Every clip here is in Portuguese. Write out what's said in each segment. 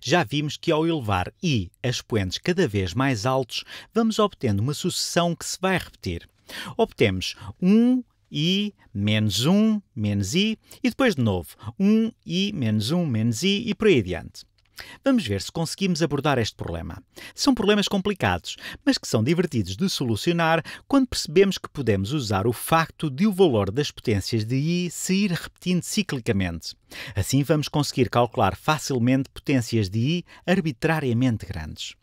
Já vimos que ao elevar i a expoentes cada vez mais altos, vamos obtendo uma sucessão que se vai repetir. Obtemos 1 i, menos 1, menos i, e depois de novo 1 i, menos 1, menos i e por aí adiante. Vamos ver se conseguimos abordar este problema. São problemas complicados, mas que são divertidos de solucionar quando percebemos que podemos usar o facto de o valor das potências de I se ir repetindo ciclicamente. Assim, vamos conseguir calcular facilmente potências de I arbitrariamente grandes.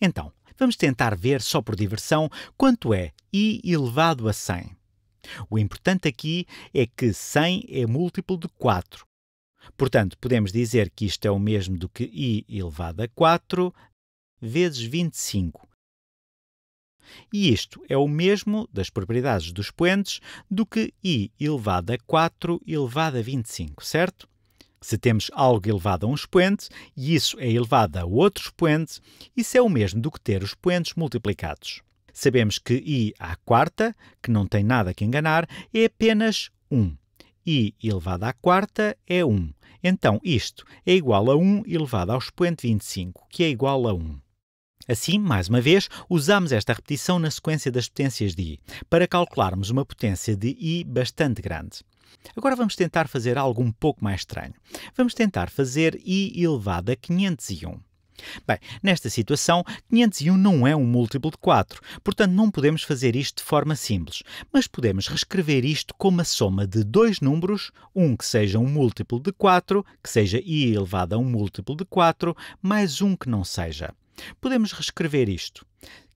Então, vamos tentar ver, só por diversão, quanto é I elevado a 100. O importante aqui é que 100 é múltiplo de 4 Portanto, podemos dizer que isto é o mesmo do que i elevado a 4 vezes 25. E isto é o mesmo das propriedades dos poentes do que i elevado a 4 elevado a 25, certo? Se temos algo elevado a um expoente e isso é elevado a outro expoente, isso é o mesmo do que ter os expoentes multiplicados. Sabemos que i à quarta, que não tem nada que enganar, é apenas 1. i elevado à quarta é 1. Então, isto é igual a 1 elevado ao expoente 25, que é igual a 1. Assim, mais uma vez, usamos esta repetição na sequência das potências de I, para calcularmos uma potência de I bastante grande. Agora vamos tentar fazer algo um pouco mais estranho. Vamos tentar fazer I elevado a 501. Bem, nesta situação, 501 não é um múltiplo de 4, portanto não podemos fazer isto de forma simples, mas podemos reescrever isto como a soma de dois números, um que seja um múltiplo de 4, que seja i elevado a um múltiplo de 4, mais um que não seja. Podemos reescrever isto.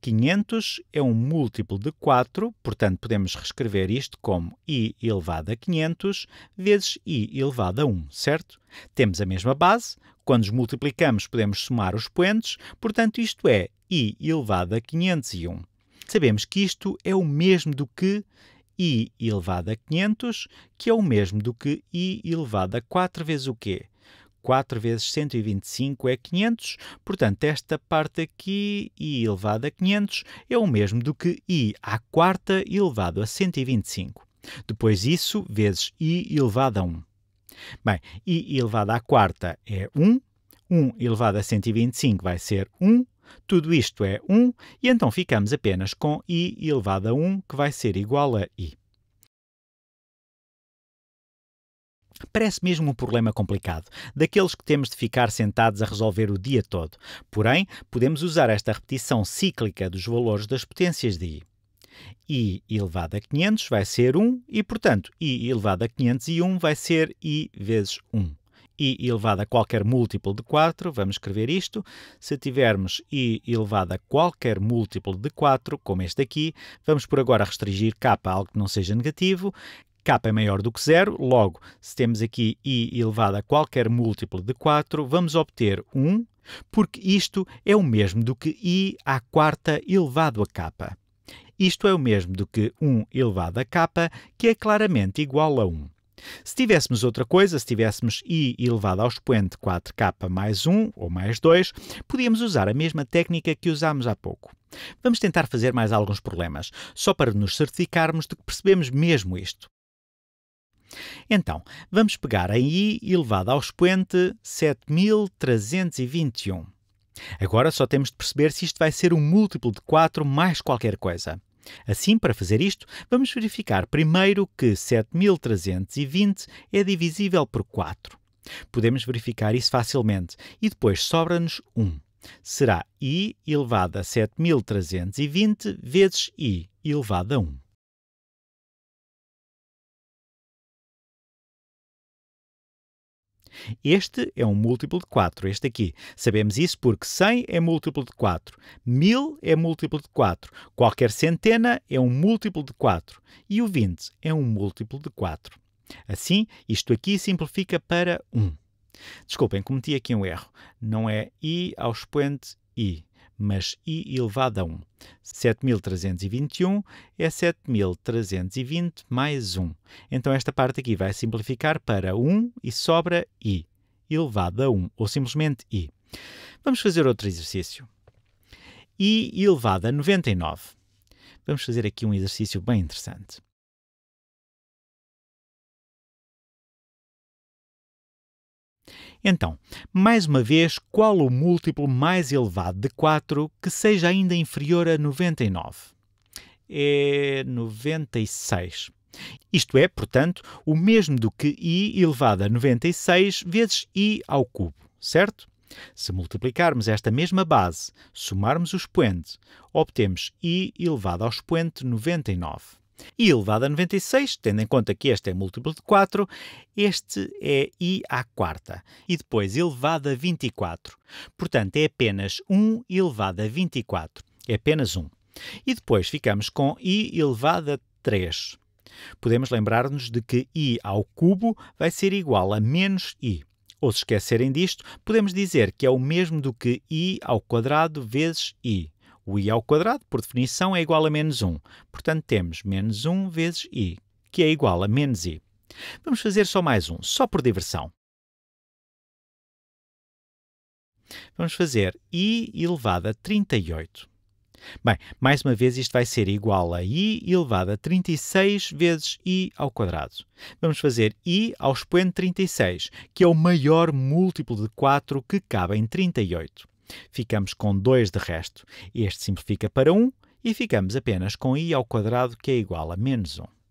500 é um múltiplo de 4, portanto podemos reescrever isto como i elevado a 500 vezes i elevado a 1, certo? Temos a mesma base, quando os multiplicamos podemos somar os poentes, portanto isto é i elevado a 501. Sabemos que isto é o mesmo do que i elevado a 500, que é o mesmo do que i elevado a 4 vezes o quê? 4 vezes 125 é 500, portanto, esta parte aqui, i elevado a 500, é o mesmo do que i à quarta elevado a 125. Depois isso vezes i elevado a 1. Bem, i elevado à quarta é 1, 1 elevado a 125 vai ser 1, tudo isto é 1, e então ficamos apenas com i elevado a 1, que vai ser igual a i. Parece mesmo um problema complicado, daqueles que temos de ficar sentados a resolver o dia todo. Porém, podemos usar esta repetição cíclica dos valores das potências de i. i elevado a 500 vai ser 1 e, portanto, i elevado a 501 vai ser i vezes 1 i elevado a qualquer múltiplo de 4, vamos escrever isto. Se tivermos i elevado a qualquer múltiplo de 4, como este aqui, vamos por agora restringir k a algo que não seja negativo k é maior do que zero, logo, se temos aqui i elevado a qualquer múltiplo de 4, vamos obter 1, porque isto é o mesmo do que i à quarta elevado a k. Isto é o mesmo do que 1 elevado a k, que é claramente igual a 1. Se tivéssemos outra coisa, se tivéssemos i elevado ao expoente 4k mais 1 ou mais 2, podíamos usar a mesma técnica que usámos há pouco. Vamos tentar fazer mais alguns problemas, só para nos certificarmos de que percebemos mesmo isto. Então, vamos pegar em i elevado ao expoente 7321. Agora só temos de perceber se isto vai ser um múltiplo de 4 mais qualquer coisa. Assim, para fazer isto, vamos verificar primeiro que 7320 é divisível por 4. Podemos verificar isso facilmente e depois sobra-nos 1. Será i elevado a 7320 vezes i elevado a 1. Este é um múltiplo de 4, este aqui. Sabemos isso porque 100 é múltiplo de 4, 1000 é múltiplo de 4, qualquer centena é um múltiplo de 4 e o 20 é um múltiplo de 4. Assim, isto aqui simplifica para 1. Desculpem, cometi aqui um erro. Não é i ao expoente i, mas i elevado a 1. 7.321 é 7.320 mais 1. Então esta parte aqui vai simplificar para 1 e sobra i elevado a 1, ou simplesmente i. Vamos fazer outro exercício. i elevado a 99. Vamos fazer aqui um exercício bem interessante. Então, mais uma vez, qual o múltiplo mais elevado de 4 que seja ainda inferior a 99? É 96. Isto é, portanto, o mesmo do que i elevado a 96 vezes i ao cubo, certo? Se multiplicarmos esta mesma base, somarmos o expoente, obtemos i elevado ao expoente 99 i elevado a 96, tendo em conta que este é múltiplo de 4, este é i à quarta, e depois elevado a 24. Portanto, é apenas 1 elevado a 24, é apenas 1. E depois ficamos com i elevado a 3. Podemos lembrar-nos de que i ao cubo vai ser igual a menos i. Ou se esquecerem disto, podemos dizer que é o mesmo do que i ao quadrado vezes i. O i ao quadrado, por definição, é igual a menos 1. Portanto, temos menos 1 vezes i, que é igual a menos i. Vamos fazer só mais um, só por diversão. Vamos fazer i elevado a 38. Bem, mais uma vez isto vai ser igual a i elevado a 36 vezes i ao quadrado. Vamos fazer i ao expoente 36, que é o maior múltiplo de 4 que cabe em 38. Ficamos com 2 de resto. Este simplifica para 1 um, e ficamos apenas com i ao quadrado que é igual a menos 1. Um.